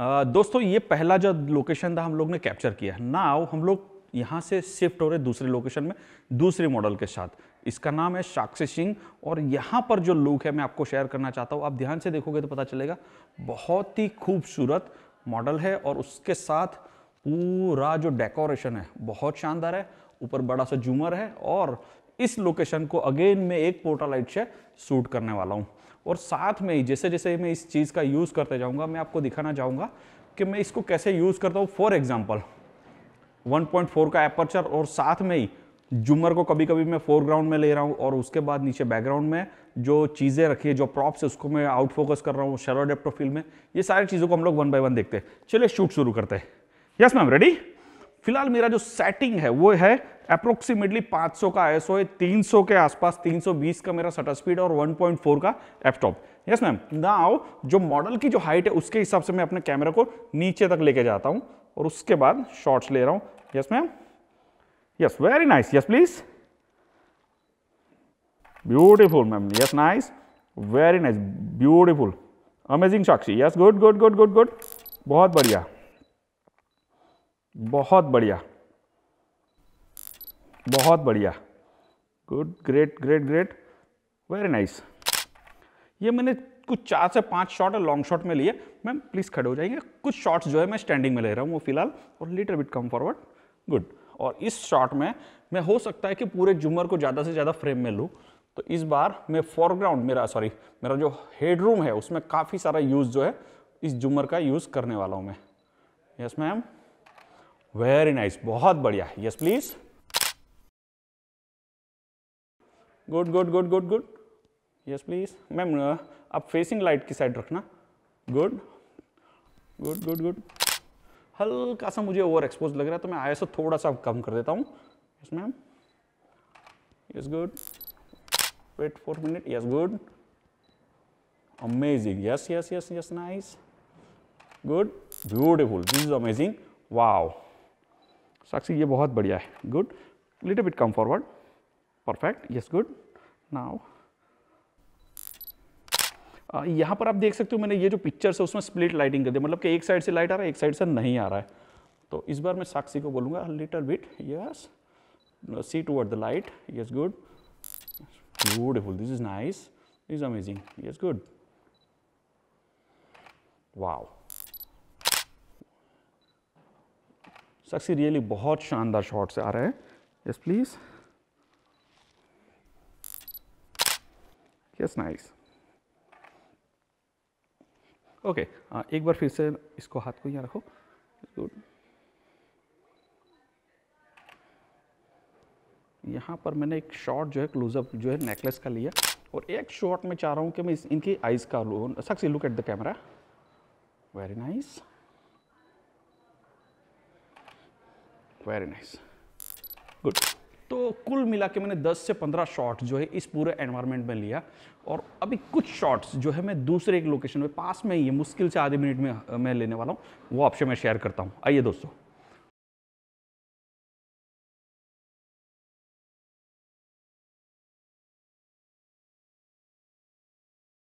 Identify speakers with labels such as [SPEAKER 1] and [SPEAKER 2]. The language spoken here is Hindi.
[SPEAKER 1] दोस्तों ये पहला जो लोकेशन था हम लोग ने कैप्चर किया है आओ हम लोग यहाँ से शिफ्ट हो रहे दूसरे लोकेशन में दूसरे मॉडल के साथ इसका नाम है साक्षी सिंह और यहाँ पर जो लुक है मैं आपको शेयर करना चाहता हूँ आप ध्यान से देखोगे तो पता चलेगा बहुत ही खूबसूरत मॉडल है और उसके साथ पूरा जो डेकोरेशन है बहुत शानदार है ऊपर बड़ा सा झूमर है और इस लोकेशन को अगेन मैं एक पोर्टालाइट से शूट करने वाला हूँ और साथ में ही जैसे जैसे मैं इस चीज़ का यूज़ करते जाऊँगा मैं आपको दिखाना चाहूँगा कि मैं इसको कैसे यूज़ करता हूँ फॉर एग्जाम्पल 1.4 का एपर्चर और साथ में ही जुमर को कभी कभी मैं फोरग्राउंड में ले रहा हूँ और उसके बाद नीचे बैकग्राउंड में जो चीज़ें रखी है जो प्रॉप्स है उसको मैं आउट फोकस कर रहा हूँ शेरो डेप्टोफिल में ये सारी चीज़ों को हम लोग वन बाय वन देखते हैं चलिए शूट शुरू करते हैं यस मैम रेडी फिलहाल मेरा जो सेटिंग है वो है अप्रोक्सीमेटली 500 का आईएसओ है 300 के आसपास 320 का मेरा सटर स्पीड और 1.4 का लैपटॉप यस मैम नाउ जो मॉडल की जो हाइट है उसके हिसाब से मैं अपने कैमरा को नीचे तक लेके जाता हूँ और उसके बाद शॉर्ट्स ले रहा हूँ yes ma'am yes very nice yes please beautiful ma'am yes nice very nice beautiful amazing Sakshi yes good good good good good बहुत बढ़िया बहुत बढ़िया बहुत बढ़िया good great great great very nice ये मैंने कुछ चार से पांच शॉट और लॉन्ग शॉट में लिए मैम प्लीज़ खड़े हो जाएंगे कुछ शॉट्स जो है मैं स्टैंडिंग में ले रहा हूँ वो फिलहाल और little bit come forward good और इस शॉट में मैं हो सकता है कि पूरे जुमर को ज़्यादा से ज़्यादा फ्रेम में लूँ तो इस बार मैं फोरग्राउंड मेरा सॉरी मेरा जो हेड रूम है उसमें काफ़ी सारा यूज़ जो है इस जुमर का यूज़ करने वाला हूँ मैं यस मैम वेरी नाइस बहुत बढ़िया yes please good good good good good yes please ma'am आप फेसिंग लाइट की साइड रखना गुड गुड गुड गुड हल्का सा मुझे ओवर एक्सपोज लग रहा है तो मैं आईएसओ थोड़ा सा कम कर देता हूँ yes ma'am yes good wait four minute yes good amazing yes yes yes yes nice good beautiful this is amazing wow Sakshi ये बहुत बढ़िया है good little bit come forward perfect yes good now यहाँ पर आप देख सकते हो मैंने ये जो पिक्चर्स है उसमें स्प्लिट लाइटिंग कर दी मतलब कि एक साइड से लाइट आ रहा है एक साइड से नहीं आ रहा है तो इस बार मैं साक्षी को बोलूँगा little bit yes see toward the light yes good beautiful this is nice is amazing yes good wow Sakshi really बहुत शानदार शॉट्स आ रहे हैं yes please that's nice okay uh, एक बार फिर से इसको हाथ को यहाँ रखो गुड यहाँ पर मैंने एक शॉट जो है क्लोजअप जो है नेकलेस का लिया और एक शॉट में चाह रहा हूँ कि मैं इनकी आइज़ का लू सक्स look at the camera very nice very nice good कुल मिला के मैंने 10 से 15 शॉट्स जो है इस पूरे एनवायरनमेंट में लिया और अभी कुछ शॉट्स जो है मैं दूसरे एक लोकेशन में पास में ही है मुश्किल से आधे मिनट में मैं लेने वाला हूँ वो आपसे मैं शेयर करता हूँ आइए दोस्तों